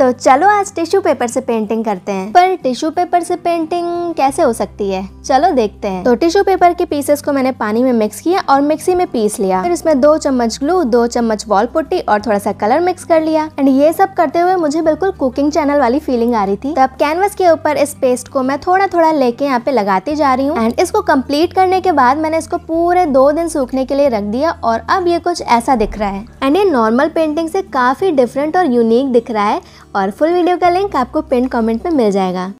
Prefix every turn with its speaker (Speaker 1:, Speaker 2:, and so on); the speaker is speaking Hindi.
Speaker 1: तो चलो आज टिश्यू पेपर से पेंटिंग करते हैं पर टिश्यू पेपर से पेंटिंग कैसे हो सकती है चलो देखते हैं तो टिश्यू पेपर के पीसेस को मैंने पानी में मिक्स किया और मिक्सी में पीस लिया फिर इसमें दो चम्मच ग्लू दो चम्मच वॉल पुट्टी और थोड़ा सा कलर मिक्स कर लिया एंड ये सब करते हुए मुझे बिल्कुल कुकिंग चैनल वाली फीलिंग आ रही थी तो अब कैनवस के ऊपर इस पेस्ट को मैं थोड़ा थोड़ा लेके यहाँ पे लगाती जा रही हूँ एंड इसको कम्प्लीट करने के बाद मैंने इसको पूरे दो दिन सूखने के लिए रख दिया और अब ये कुछ ऐसा दिख रहा है एंड ये नॉर्मल पेंटिंग से काफ़ी डिफरेंट और यूनिक दिख रहा है और फुल वीडियो का लिंक आपको पिन कमेंट में मिल जाएगा